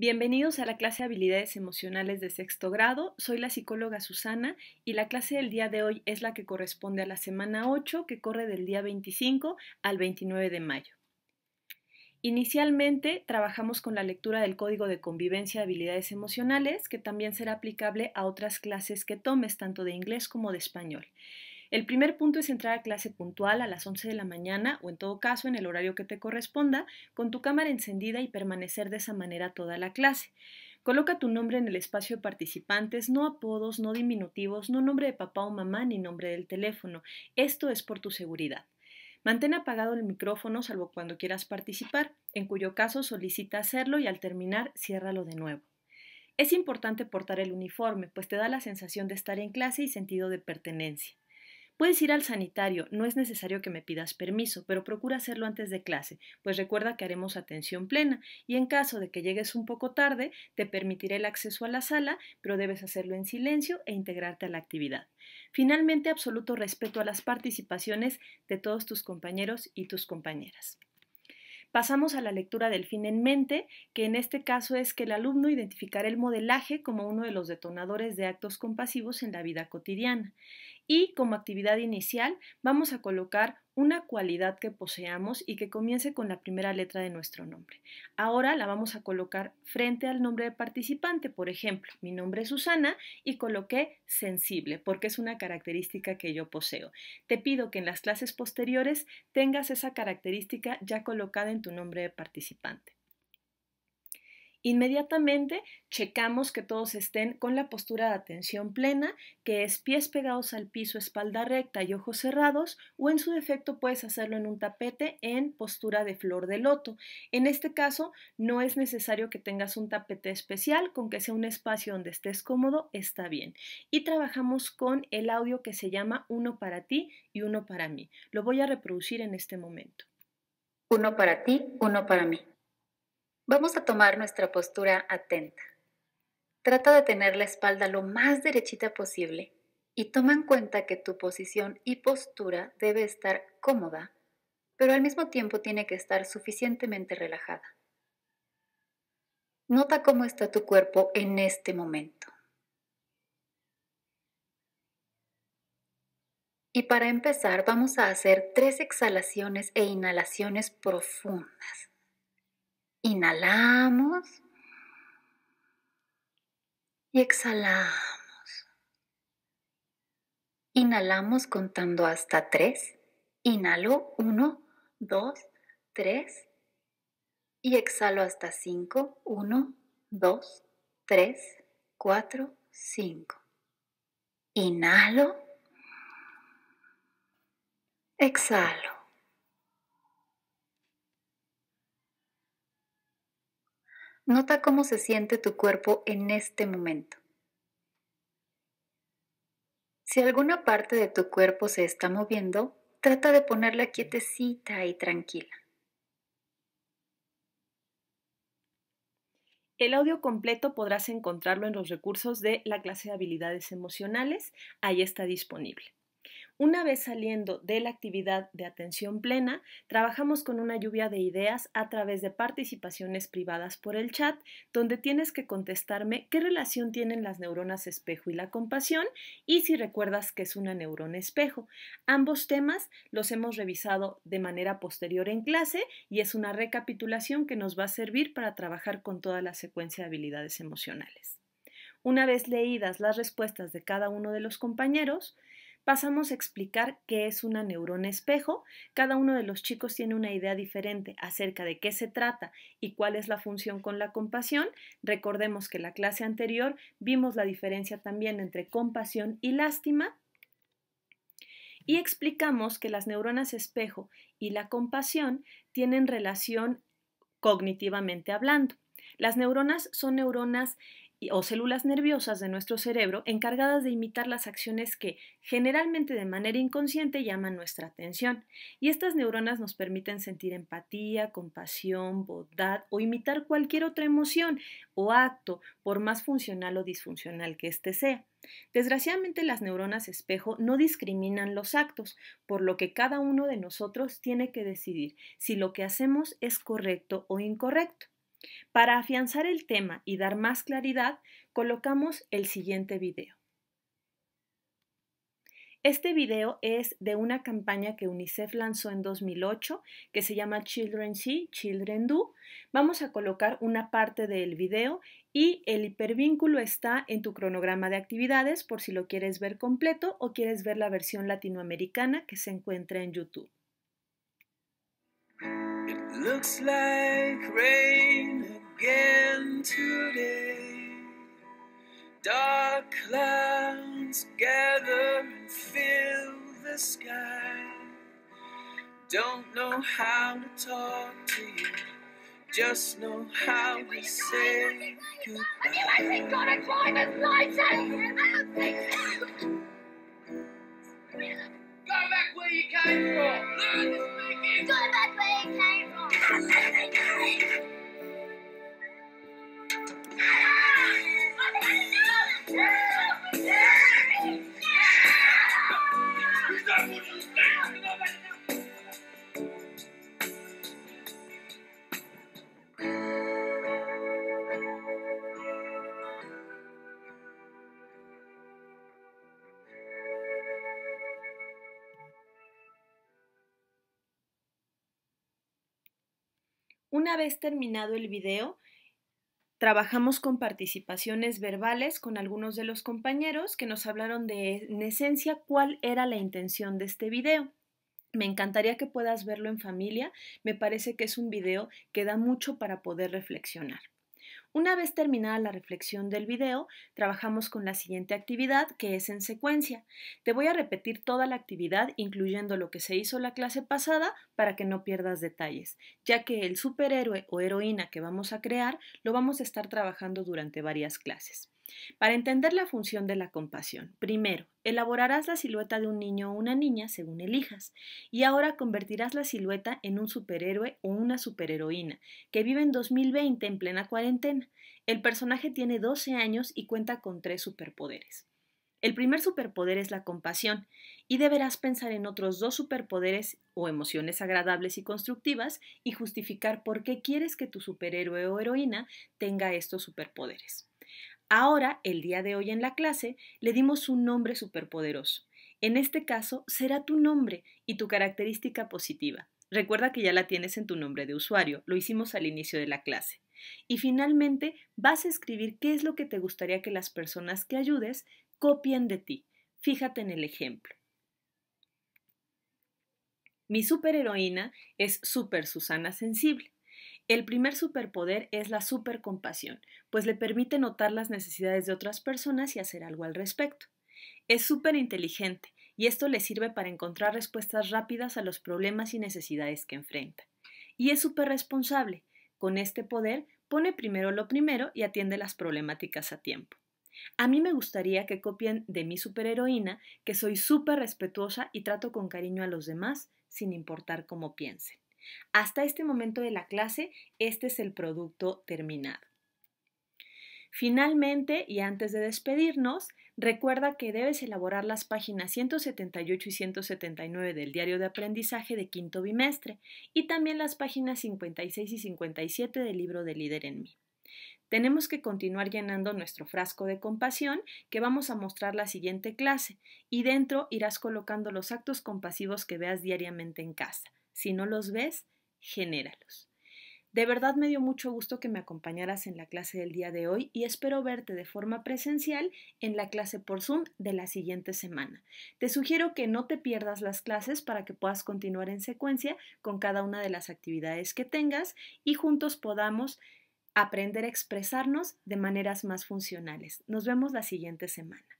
Bienvenidos a la clase de habilidades emocionales de sexto grado. Soy la psicóloga Susana y la clase del día de hoy es la que corresponde a la semana 8 que corre del día 25 al 29 de mayo. Inicialmente trabajamos con la lectura del Código de Convivencia de Habilidades Emocionales, que también será aplicable a otras clases que tomes, tanto de inglés como de español. El primer punto es entrar a clase puntual a las 11 de la mañana o en todo caso en el horario que te corresponda con tu cámara encendida y permanecer de esa manera toda la clase. Coloca tu nombre en el espacio de participantes, no apodos, no diminutivos, no nombre de papá o mamá ni nombre del teléfono. Esto es por tu seguridad. Mantén apagado el micrófono salvo cuando quieras participar, en cuyo caso solicita hacerlo y al terminar ciérralo de nuevo. Es importante portar el uniforme, pues te da la sensación de estar en clase y sentido de pertenencia. Puedes ir al sanitario, no es necesario que me pidas permiso, pero procura hacerlo antes de clase, pues recuerda que haremos atención plena y en caso de que llegues un poco tarde, te permitiré el acceso a la sala, pero debes hacerlo en silencio e integrarte a la actividad. Finalmente, absoluto respeto a las participaciones de todos tus compañeros y tus compañeras. Pasamos a la lectura del fin en mente, que en este caso es que el alumno identificará el modelaje como uno de los detonadores de actos compasivos en la vida cotidiana y como actividad inicial vamos a colocar una cualidad que poseamos y que comience con la primera letra de nuestro nombre. Ahora la vamos a colocar frente al nombre de participante. Por ejemplo, mi nombre es Susana y coloqué sensible porque es una característica que yo poseo. Te pido que en las clases posteriores tengas esa característica ya colocada en tu nombre de participante. Inmediatamente checamos que todos estén con la postura de atención plena, que es pies pegados al piso, espalda recta y ojos cerrados, o en su defecto puedes hacerlo en un tapete en postura de flor de loto. En este caso, no es necesario que tengas un tapete especial, con que sea un espacio donde estés cómodo, está bien. Y trabajamos con el audio que se llama Uno para ti y uno para mí. Lo voy a reproducir en este momento. Uno para ti, uno para mí. Vamos a tomar nuestra postura atenta. Trata de tener la espalda lo más derechita posible y toma en cuenta que tu posición y postura debe estar cómoda, pero al mismo tiempo tiene que estar suficientemente relajada. Nota cómo está tu cuerpo en este momento. Y para empezar vamos a hacer tres exhalaciones e inhalaciones profundas. Inhalamos y exhalamos. Inhalamos contando hasta tres. Inhalo uno, dos, tres. Y exhalo hasta cinco. Uno, dos, tres, cuatro, cinco. Inhalo. Exhalo. Nota cómo se siente tu cuerpo en este momento. Si alguna parte de tu cuerpo se está moviendo, trata de ponerla quietecita y tranquila. El audio completo podrás encontrarlo en los recursos de la clase de habilidades emocionales, ahí está disponible. Una vez saliendo de la actividad de atención plena, trabajamos con una lluvia de ideas a través de participaciones privadas por el chat, donde tienes que contestarme qué relación tienen las neuronas espejo y la compasión y si recuerdas que es una neurona espejo. Ambos temas los hemos revisado de manera posterior en clase y es una recapitulación que nos va a servir para trabajar con toda la secuencia de habilidades emocionales. Una vez leídas las respuestas de cada uno de los compañeros, pasamos a explicar qué es una neurona espejo. Cada uno de los chicos tiene una idea diferente acerca de qué se trata y cuál es la función con la compasión. Recordemos que en la clase anterior vimos la diferencia también entre compasión y lástima. Y explicamos que las neuronas espejo y la compasión tienen relación cognitivamente hablando. Las neuronas son neuronas o células nerviosas de nuestro cerebro encargadas de imitar las acciones que generalmente de manera inconsciente llaman nuestra atención. Y estas neuronas nos permiten sentir empatía, compasión, bondad o imitar cualquier otra emoción o acto, por más funcional o disfuncional que éste sea. Desgraciadamente las neuronas espejo no discriminan los actos, por lo que cada uno de nosotros tiene que decidir si lo que hacemos es correcto o incorrecto. Para afianzar el tema y dar más claridad, colocamos el siguiente video. Este video es de una campaña que UNICEF lanzó en 2008 que se llama Children See, Children Do. Vamos a colocar una parte del video y el hipervínculo está en tu cronograma de actividades por si lo quieres ver completo o quieres ver la versión latinoamericana que se encuentra en YouTube. It looks like rain again today. Dark clouds gather and fill the sky. Don't know how to talk to you, just know how to say goodbye. Have you actually got a driver's license? Go back where you came from. Learn Una vez terminado el video, trabajamos con participaciones verbales con algunos de los compañeros que nos hablaron de, en esencia, cuál era la intención de este video. Me encantaría que puedas verlo en familia, me parece que es un video que da mucho para poder reflexionar. Una vez terminada la reflexión del video, trabajamos con la siguiente actividad, que es en secuencia. Te voy a repetir toda la actividad, incluyendo lo que se hizo la clase pasada, para que no pierdas detalles, ya que el superhéroe o heroína que vamos a crear lo vamos a estar trabajando durante varias clases. Para entender la función de la compasión, primero, elaborarás la silueta de un niño o una niña según elijas, y ahora convertirás la silueta en un superhéroe o una superheroína, que vive en 2020 en plena cuarentena. El personaje tiene 12 años y cuenta con tres superpoderes. El primer superpoder es la compasión, y deberás pensar en otros dos superpoderes o emociones agradables y constructivas y justificar por qué quieres que tu superhéroe o heroína tenga estos superpoderes. Ahora, el día de hoy en la clase, le dimos un nombre superpoderoso. En este caso, será tu nombre y tu característica positiva. Recuerda que ya la tienes en tu nombre de usuario, lo hicimos al inicio de la clase. Y finalmente, vas a escribir qué es lo que te gustaría que las personas que ayudes copien de ti. Fíjate en el ejemplo. Mi superheroína es Super Susana Sensible. El primer superpoder es la supercompasión, pues le permite notar las necesidades de otras personas y hacer algo al respecto. Es súper inteligente y esto le sirve para encontrar respuestas rápidas a los problemas y necesidades que enfrenta. Y es súper responsable. Con este poder pone primero lo primero y atiende las problemáticas a tiempo. A mí me gustaría que copien de mi superheroína, que soy súper respetuosa y trato con cariño a los demás, sin importar cómo piensen. Hasta este momento de la clase, este es el producto terminado. Finalmente, y antes de despedirnos, recuerda que debes elaborar las páginas 178 y 179 del diario de aprendizaje de quinto bimestre y también las páginas 56 y 57 del libro de Líder en mí. Tenemos que continuar llenando nuestro frasco de compasión que vamos a mostrar la siguiente clase y dentro irás colocando los actos compasivos que veas diariamente en casa. Si no los ves, genéralos. De verdad me dio mucho gusto que me acompañaras en la clase del día de hoy y espero verte de forma presencial en la clase por Zoom de la siguiente semana. Te sugiero que no te pierdas las clases para que puedas continuar en secuencia con cada una de las actividades que tengas y juntos podamos aprender a expresarnos de maneras más funcionales. Nos vemos la siguiente semana.